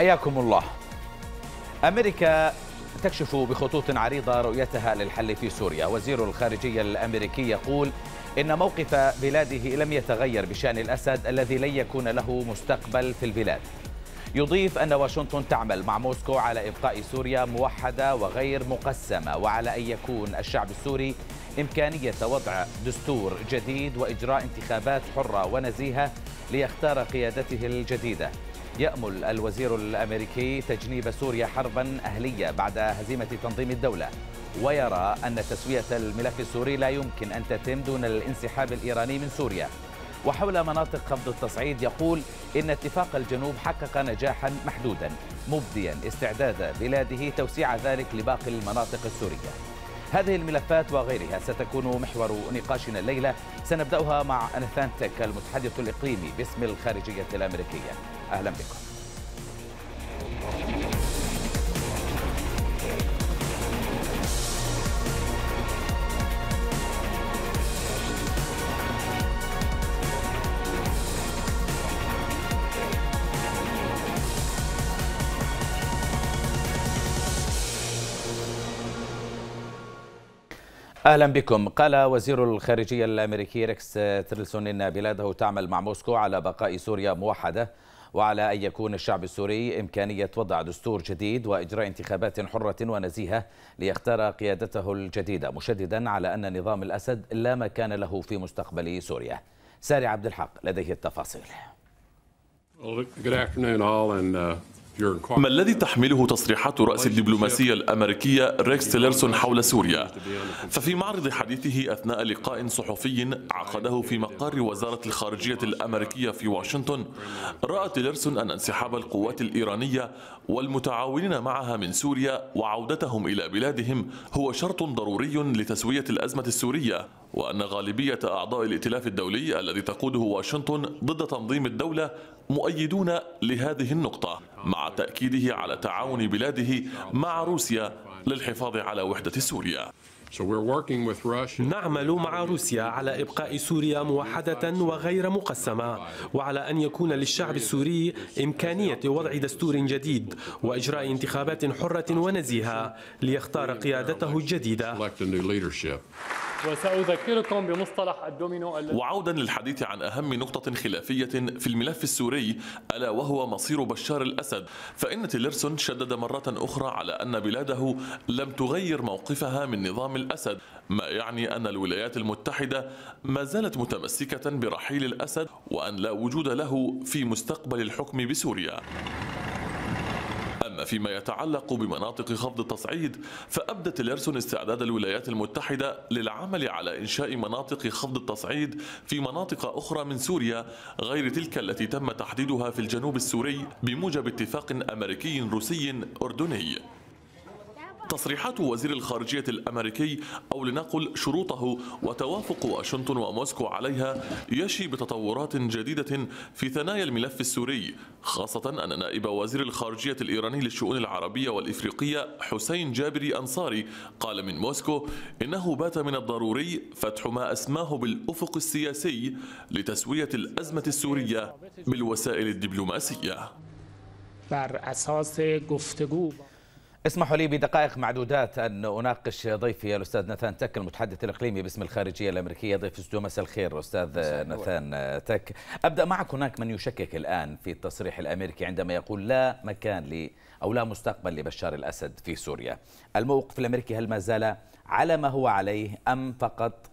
حياكم الله أمريكا تكشف بخطوط عريضة رؤيتها للحل في سوريا وزير الخارجية الأمريكي يقول إن موقف بلاده لم يتغير بشأن الأسد الذي لن يكون له مستقبل في البلاد يضيف أن واشنطن تعمل مع موسكو على إبقاء سوريا موحدة وغير مقسمة وعلى أن يكون الشعب السوري إمكانية وضع دستور جديد وإجراء انتخابات حرة ونزيهة ليختار قيادته الجديدة يأمل الوزير الأمريكي تجنيب سوريا حربا أهلية بعد هزيمة تنظيم الدولة ويرى أن تسوية الملف السوري لا يمكن أن تتم دون الانسحاب الإيراني من سوريا وحول مناطق خفض التصعيد يقول إن اتفاق الجنوب حقق نجاحا محدودا مبديا استعداد بلاده توسيع ذلك لباقي المناطق السورية هذه الملفات وغيرها ستكون محور نقاشنا الليلة سنبدأها مع أنثان تك المتحدث الإقليمي باسم الخارجية الأمريكية أهلا بكم اهلا بكم قال وزير الخارجيه الامريكي ريكس تريلسون ان بلاده تعمل مع موسكو على بقاء سوريا موحده وعلى ان يكون الشعب السوري امكانيه وضع دستور جديد واجراء انتخابات حره ونزيهه ليختار قيادته الجديده مشددا على ان نظام الاسد لا مكان له في مستقبل سوريا ساري عبد الحق لديه التفاصيل uh, ما الذي تحمله تصريحات رأس الدبلوماسية الأمريكية ريكس تيلرسون حول سوريا؟ ففي معرض حديثه أثناء لقاء صحفي عقده في مقر وزارة الخارجية الأمريكية في واشنطن رأى تيلرسون أن انسحاب القوات الإيرانية والمتعاونين معها من سوريا وعودتهم إلى بلادهم هو شرط ضروري لتسوية الأزمة السورية وأن غالبية أعضاء الائتلاف الدولي الذي تقوده واشنطن ضد تنظيم الدولة مؤيدون لهذه النقطة مع تأكيده على تعاون بلاده مع روسيا للحفاظ على وحدة سوريا نعمل مع روسيا على إبقاء سوريا موحدة وغير مقسمة وعلى أن يكون للشعب السوري إمكانية وضع دستور جديد وإجراء انتخابات حرة ونزيهة ليختار قيادته الجديدة وسأذكركم بمصطلح الدومينو الذي وعودا للحديث عن أهم نقطة خلافية في الملف السوري ألا وهو مصير بشار الأسد فإن تيلرسون شدد مرة أخرى على أن بلاده لم تغير موقفها من نظام الأسد ما يعني أن الولايات المتحدة ما زالت متمسكة برحيل الأسد وأن لا وجود له في مستقبل الحكم بسوريا أما فيما يتعلق بمناطق خفض التصعيد فأبدت الأرسن استعداد الولايات المتحدة للعمل على إنشاء مناطق خفض التصعيد في مناطق أخرى من سوريا غير تلك التي تم تحديدها في الجنوب السوري بموجب اتفاق أمريكي روسي أردني تصريحات وزير الخارجية الأمريكي أو لنقل شروطه وتوافق واشنطن وموسكو عليها يشي بتطورات جديدة في ثنايا الملف السوري خاصة أن نائب وزير الخارجية الإيراني للشؤون العربية والإفريقية حسين جابري أنصاري قال من موسكو إنه بات من الضروري فتح ما أسماه بالأفق السياسي لتسوية الأزمة السورية بالوسائل الدبلوماسية بر اساس گفتگو اسمحوا لي بدقائق معدودات أن أناقش ضيفي الأستاذ نثان تك المتحدث الإقليمي باسم الخارجية الأمريكية ضيف استوديو مساء الخير أستاذ نثان تك أبدأ معك هناك من يشكك الآن في التصريح الأمريكي عندما يقول لا مكان لي أو لا مستقبل لبشار الأسد في سوريا الموقف الأمريكي هل ما زال على ما هو عليه أم فقط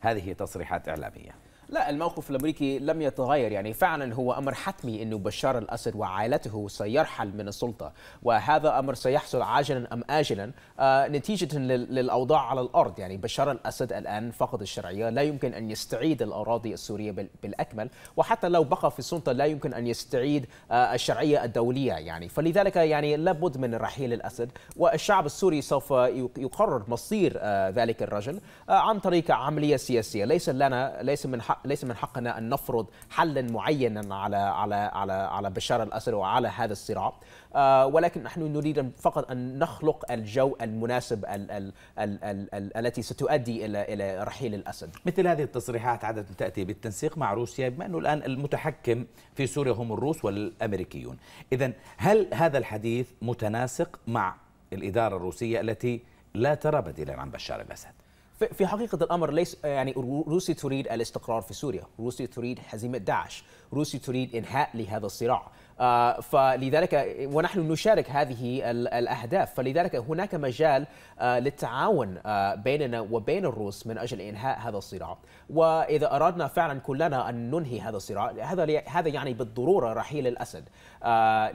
هذه تصريحات إعلامية لا الموقف الامريكي لم يتغير يعني فعلا هو امر حتمي انه بشار الاسد وعائلته سيرحل من السلطه وهذا امر سيحصل عاجلا ام اجلا آه نتيجه للاوضاع على الارض يعني بشار الاسد الان فقد الشرعيه لا يمكن ان يستعيد الاراضي السوريه بالاكمل وحتى لو بقى في السلطه لا يمكن ان يستعيد آه الشرعيه الدوليه يعني فلذلك يعني لابد من رحيل الاسد والشعب السوري سوف يقرر مصير آه ذلك الرجل آه، عن طريق عمليه سياسيه ليس لنا ليس من حق حق ليس من حقنا ان نفرض حلا معينا على على على على بشار الاسد وعلى هذا الصراع آه، ولكن نحن نريد فقط ان نخلق الجو المناسب الـ الـ الـ الـ الـ التي ستؤدي الى الى رحيل الاسد مثل هذه التصريحات عاده تاتي بالتنسيق مع روسيا بما انه الان المتحكم في سوريا هم الروس والامريكيون اذا هل هذا الحديث متناسق مع الاداره الروسيه التي لا ترى بديلا عن بشار الاسد في حقيقة الأمر ليس آه، يعني روسيا تريد الاستقرار في سوريا روسيا تريد هزيمة داعش روسيا تريد إنهاء لهذا الصراع آه، فلذلك ونحن نشارك هذه الأهداف فلذلك هناك مجال آه، للتعاون آه، بيننا وبين الروس من أجل إنهاء هذا الصراع وإذا أردنا فعلا كلنا أن ننهي هذا الصراع هذا هذا يعني بالضرورة رحيل الأسد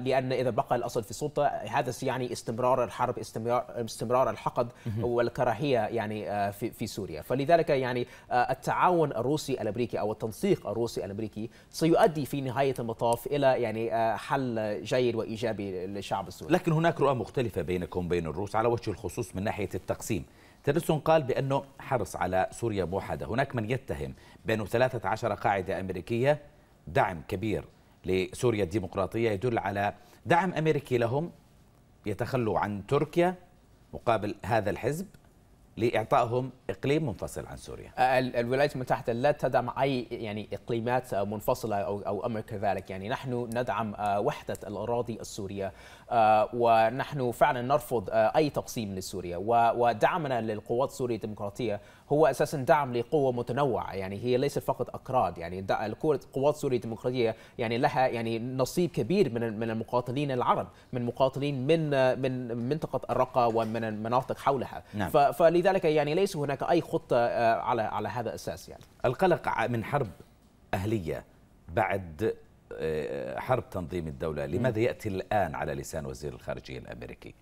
لأن إذا بقى الأسد في السلطة هذا يعني استمرار الحرب استمرار استمرار الحقد والكراهية يعني في في سوريا فلذلك يعني التعاون الروسي الأمريكي أو التنسيق الروسي الأمريكي سيؤدي في نهاية المطاف إلى يعني حل جيد وايجابي للشعب السوري لكن هناك رؤى مختلفه بينكم وبين الروس على وجه الخصوص من ناحيه التقسيم تيلرسون قال بانه حرص على سوريا موحده هناك من يتهم بانه 13 قاعده امريكيه دعم كبير لسوريا الديمقراطيه يدل على دعم امريكي لهم يتخلوا عن تركيا مقابل هذا الحزب لاعطائهم اقليم منفصل عن سوريا. الولايات المتحده لا تدعم اي يعني اقليمات منفصله او او امر كذلك، يعني نحن ندعم آه، وحده الاراضي السوريه آه، ونحن فعلا نرفض آه، اي تقسيم لسوريا ودعمنا للقوات السوريه الديمقراطيه هو اساسا دعم لقوه متنوعه يعني هي ليست فقط اكراد يعني قوات سوريا الديمقراطيه يعني لها يعني نصيب كبير من من المقاتلين العرب من مقاتلين من من منطقه الرقه ومن المناطق حولها نعم. فلذلك يعني ليس هناك اي خطه آه، على على هذا الاساس يعني القلق من حرب اهليه بعد آه، حرب تنظيم الدولة لماذا يأتي الآن على لسان وزير الخارجية الأمريكي؟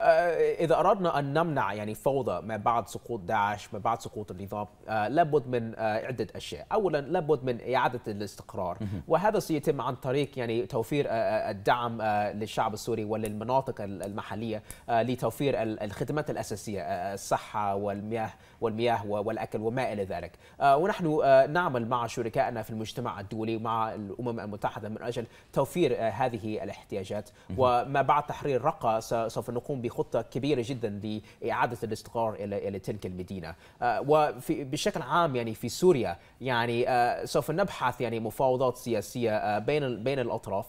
آه، إذا أردنا أن نمنع يعني فوضى ما بعد سقوط داعش ما بعد سقوط النظام آه، لابد من آه، عدة أشياء أولا لابد من إعادة الاستقرار وهذا سيتم عن طريق يعني توفير الدعم للشعب السوري وللمناطق المحلية لتوفير الخدمات الأساسية الصحة والمياه والمياه والأكل وما إلى ذلك ونحن نعمل مع شركائنا في المجتمع الدولي ومع الأمم المتحدة من أجل توفير هذه الاحتياجات وما بعد تحرير رقة سوف نقوم بخطه كبيره جدا لاعاده الاستقرار الى الى تلك المدينه آه، وبشكل عام يعني في سوريا يعني آه، سوف نبحث يعني مفاوضات سياسيه آه، بين بين الاطراف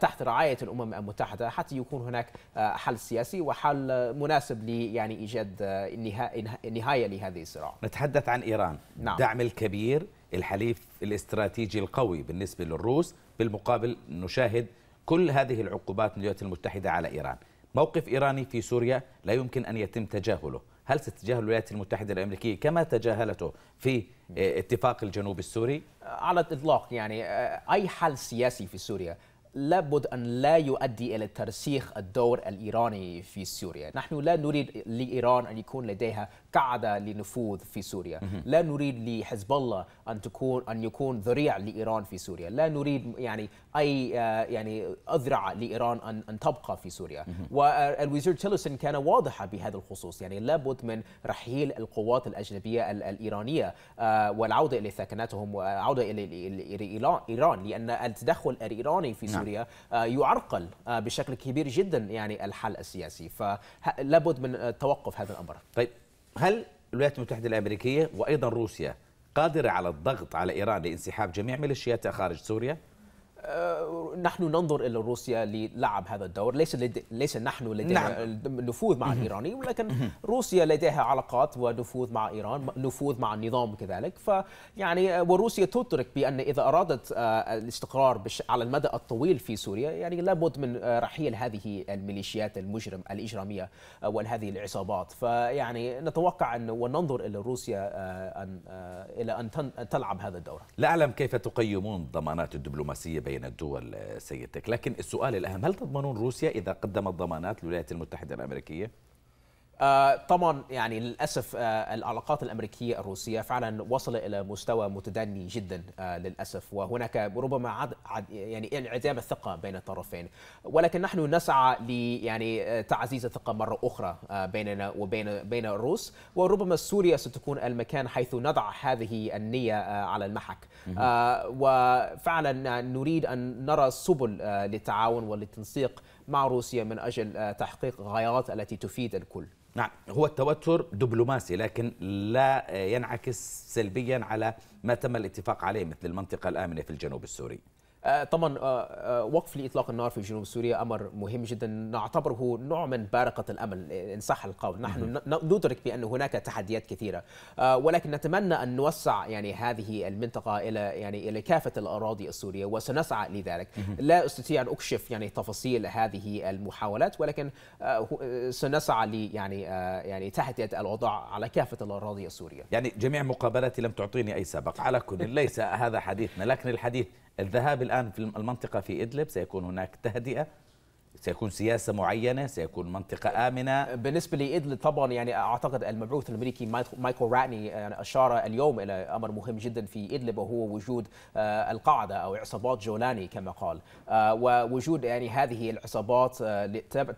تحت رعايه الامم المتحده حتى يكون هناك حل سياسي وحل مناسب لي يعني ايجاد نهايه لهذه الصراع. نتحدث عن ايران، نعم. الدعم الكبير الحليف الاستراتيجي القوي بالنسبه للروس، بالمقابل نشاهد كل هذه العقوبات من الولايات المتحده على ايران. موقف إيراني في سوريا لا يمكن أن يتم تجاهله هل ستتجاهل الولايات المتحدة الأمريكية كما تجاهلته في آه، اتفاق الجنوب السوري؟ آه، على الإطلاق يعني آه، أي حل سياسي في سوريا لابد أن لا يؤدي إلى ترسيخ الدور الإيراني في سوريا نحن لا نريد لإيران أن يكون لديها قاعدة لنفوذ في سوريا لا نريد لحزب الله أن تكون أن يكون ذريع لإيران في سوريا لا نريد يعني اي آه، يعني اذرع لايران ان ان تبقى في سوريا والوزير آه، تيلسون كان واضحا بهذا الخصوص يعني لابد من رحيل القوات الاجنبيه الايرانيه آه، والعوده الى ثكناتهم والعوده الى ايران لان التدخل الايراني في نعم. سوريا يعرقل بشكل كبير جدا يعني الحل السياسي فلابد من توقف هذا الامر طيب هل الولايات المتحده الامريكيه وايضا روسيا قادره على الضغط على ايران لانسحاب جميع ميليشياتها خارج سوريا آه، نحن ننظر الى روسيا للعب هذا الدور، ليس لدي ليس نحن لدينا نعم. نفوذ مع الايراني ولكن روسيا لديها علاقات ونفوذ مع ايران، نفوذ مع النظام كذلك، فيعني آه، وروسيا تدرك بان اذا ارادت آه، الاستقرار على المدى الطويل في سوريا يعني لابد من رحيل هذه الميليشيات المجرم الاجراميه وهذه العصابات، فيعني نتوقع ان وننظر الى روسيا ان الى ان تلعب هذا الدور. لا اعلم كيف تقيمون الضمانات الدبلوماسيه بين بين الدول سيدتك لكن السؤال الأهم هل تضمنون روسيا إذا قدمت ضمانات الولايات المتحدة الأمريكية؟ آه، طبعا يعني للاسف آه، العلاقات الامريكيه الروسيه فعلا وصل الى مستوى متدني جدا آه، للاسف وهناك ربما عد عد يعني انعدام الثقه بين الطرفين ولكن نحن نسعى ل يعني تعزيز الثقه مره اخرى بيننا وبين بين الروس وربما سوريا ستكون المكان حيث نضع هذه النيه على المحك وفعلا نريد ان نرى سبل للتعاون وللتنسيق مع روسيا من أجل آه، تحقيق غايات التي تفيد الكل نعم هو التوتر دبلوماسي لكن لا آه، ينعكس سلبيا على ما تم الاتفاق عليه مثل المنطقة الآمنة في الجنوب السوري آه، طبعا آه، آه، وقف لاطلاق النار في جنوب سوريا امر مهم جدا نعتبره نوع من بارقه الامل ان صح القول نحن ندرك بان هناك تحديات كثيره ولكن نتمنى ان نوسع يعني هذه المنطقه الى يعني الى كافه الاراضي السوريه وسنسعى لذلك لا استطيع ان اكشف يعني تفاصيل هذه المحاولات ولكن سنسعى ل يعني يعني تحديد الاوضاع على كافه الاراضي السوريه يعني جميع مقابلاتي لم تعطيني اي سبق على كل ليس هذا حديثنا لكن الحديث الذهاب الآن في المنطقة في إدلب سيكون هناك تهدئة سيكون سياسة معينة سيكون منطقة آمنة بالنسبة لإدلب طبعا يعني أعتقد المبعوث الأمريكي مايكل راتني آه، أشار اليوم إلى أمر مهم جدا في إدلب وهو وجود آه، القاعدة أو عصابات جولاني كما قال آه، ووجود يعني هذه العصابات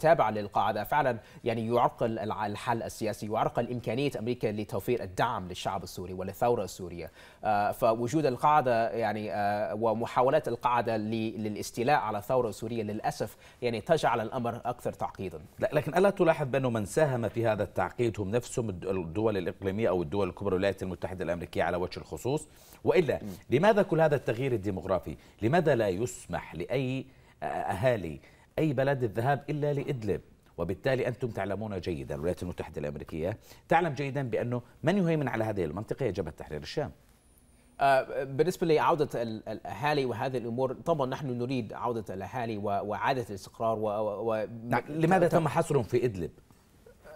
تابعة للقاعدة فعلا يعني يعرقل الحل السياسي يعرقل إمكانية أمريكا لتوفير الدعم للشعب السوري وللثورة السورية فوجود القاعدة يعني ومحاولات القاعدة للاستيلاء على الثورة السورية للأسف يعني تجعل الأمر أكثر تعقيدا لكن ألا تلاحظ بأنه من ساهم في هذا التعقيد هم نفسهم الدول الإقليمية أو الدول الكبرى الولايات المتحدة الأمريكية على وجه الخصوص وإلا لماذا كل هذا التغيير الديمغرافي لماذا لا يسمح لأي أهالي أي بلد الذهاب إلا لإدلب وبالتالي انتم تعلمون جيدا الولايات المتحده الامريكيه تعلم جيدا بانه من يهيمن على هذه المنطقه يجب تحرير الشام آه، بالنسبه لعوده الاهالي وهذه الامور طبعا نحن نريد عوده الاهالي وعاده الاستقرار و, و... نعم، لماذا تم حصرهم في ادلب؟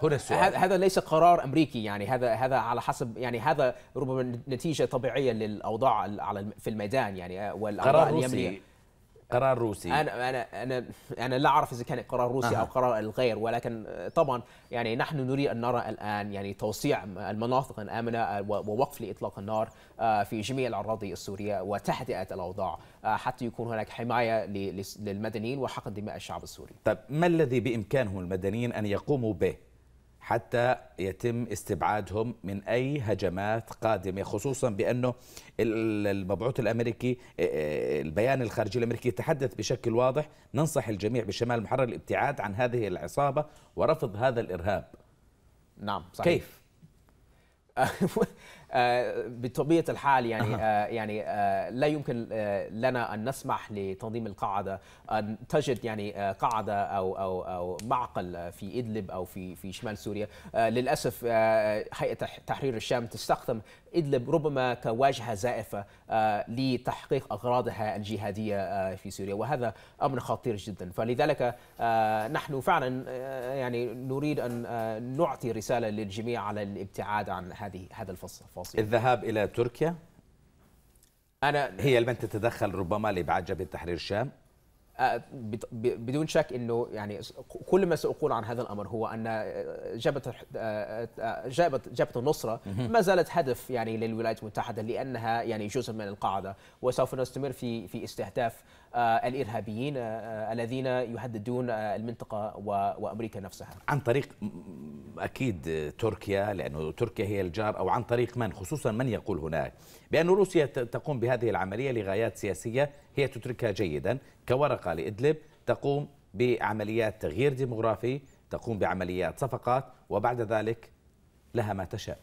هنا السؤال هذا ليس قرار امريكي يعني هذا هذا على حسب يعني هذا ربما نتيجه طبيعيه للاوضاع على في الميدان يعني آه، والاوضاع اليمنيه قرار روسي انا انا انا انا لا اعرف اذا كان قرار روسي أه. او قرار الغير ولكن طبعا يعني نحن نريد ان نرى الان يعني توسيع المناطق الامنه ووقف لاطلاق النار آه، في جميع الاراضي السوريه وتهدئه الاوضاع آه، حتى يكون هناك حمايه للمدنيين وحق دماء الشعب السوري. طيب ما الذي بامكانهم المدنيين ان يقوموا به؟ حتى يتم استبعادهم من أي هجمات قادمة خصوصا بأنه المبعوث الأمريكي البيان الخارجي الأمريكي تحدث بشكل واضح ننصح الجميع بالشمال المحرر الابتعاد عن هذه العصابة ورفض هذا الإرهاب نعم صحيح. كيف؟ آه، بطبيعه الحال يعني آه. يعني آه لا يمكن آه لنا ان نسمح لتنظيم القاعده ان تجد يعني آه، قاعده او او او معقل في ادلب او في في شمال سوريا آه، للاسف هيئه تحرير الشام تستخدم ادلب ربما كواجهه زائفه لتحقيق اغراضها الجهاديه في سوريا وهذا امر خطير جدا فلذلك نحن فعلا يعني نريد ان نعطي رساله للجميع على الابتعاد عن هذه هذا الفصل التفاصيل الذهاب إلى تركيا أنا هي لمن تتدخل ربما لإبعاد جبهة تحرير الشام أه، بدون شك انه يعني كل ما ساقول عن هذا الامر هو ان أه، أه، جبهه جبهه النصره ما زالت هدف يعني للولايات المتحده لانها يعني جزء من القاعده وسوف نستمر في في استهداف آه، الارهابيين آه، الذين يهددون آه، المنطقه وامريكا نفسها؟ عن طريق اكيد تركيا لانه تركيا هي الجار او عن طريق من خصوصا من يقول هناك بان روسيا تقوم بهذه العمليه لغايات سياسيه هي تدركها جيدا كورقه لادلب تقوم بعمليات تغيير ديموغرافي تقوم بعمليات صفقات وبعد ذلك لها ما تشاء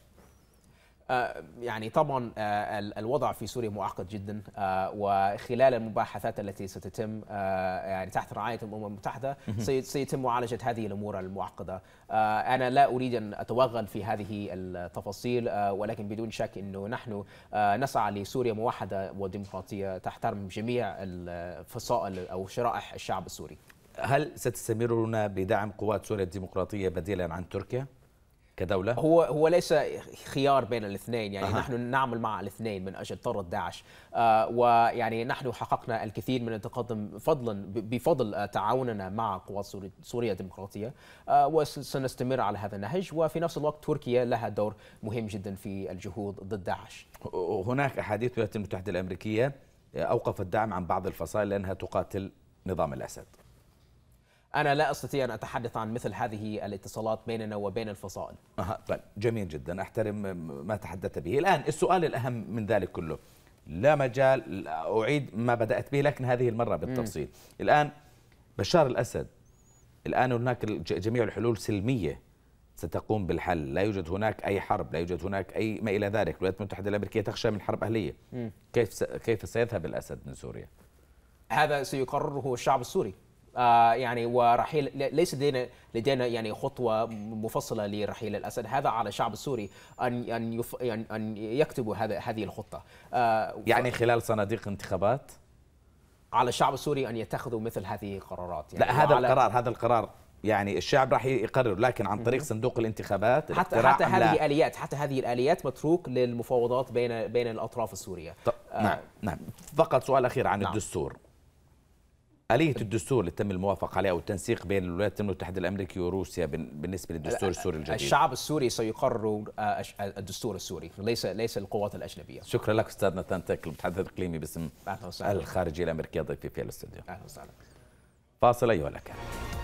آه، يعني طبعا آه، الوضع في سوريا معقد جدا آه، وخلال المباحثات التي ستتم يعني تحت رعايه الامم المتحده سيتم معالجه هذه الامور المعقده انا لا اريد ان اتوغل في هذه التفاصيل ولكن بدون شك انه نحن نسعى لسوريا موحده وديمقراطيه تحترم جميع الفصائل او شرائح الشعب السوري هل ستستمرون بدعم قوات سوريا الديمقراطيه بديلا عن تركيا كدولة؟ هو هو ليس خيار بين الاثنين يعني أه. نحن نعمل مع الاثنين من أجل طرد داعش آه ويعني نحن حققنا الكثير من التقدم فضلا بفضل آه، تعاوننا مع قوات سوريا الديمقراطية آه وسنستمر على هذا النهج وفي نفس الوقت تركيا لها دور مهم جدا في الجهود ضد داعش هناك أحاديث الولايات المتحدة الأمريكية آه، أوقفت الدعم عن بعض الفصائل لأنها تقاتل نظام الأسد أنا لا أستطيع أن أتحدث عن مثل هذه الاتصالات بيننا وبين الفصائل أه طيب جميل جدا أحترم ما تحدثت به الآن السؤال الأهم من ذلك كله لا مجال أعيد ما بدأت به لكن هذه المرة بالتفصيل م. الآن بشار الأسد الآن هناك جميع الحلول سلمية ستقوم بالحل لا يوجد هناك أي حرب لا يوجد هناك أي ما إلى ذلك الولايات المتحدة الأمريكية تخشى من حرب أهلية م. كيف كيف سيذهب الأسد من سوريا؟ هذا سيقرره الشعب السوري آه، يعني ورحيل ليس لدينا لدينا يعني خطوه مفصله لرحيل الاسد هذا على الشعب السوري ان ان يف يعني ان, يكتبوا هذا هذه الخطه آه، يعني خلال صناديق انتخابات على الشعب السوري ان يتخذوا مثل هذه القرارات يعني لا هذا القرار هذا القرار يعني الشعب راح يقرر لكن عن طريق صندوق الانتخابات حتى حتى هذه الاليات حتى هذه الاليات متروك للمفاوضات بين بين الاطراف السوريه آه نعم نعم فقط سؤال اخير عن نعم. الدستور آلية الدستور اللي تم الموافقة عليها أو التنسيق بين الولايات المتحدة الأمريكية وروسيا بالنسبة للدستور السوري الجديد الشعب السوري سيقرر آه، آه، الدستور السوري ليس ليس القوات الأجنبية شكرا لك أستاذ نتان تاكل المتحدث الإقليمي باسم الخارجية الأمريكية ضيفي في الاستوديو أهلا وسهلا فاصل أيها الأكارم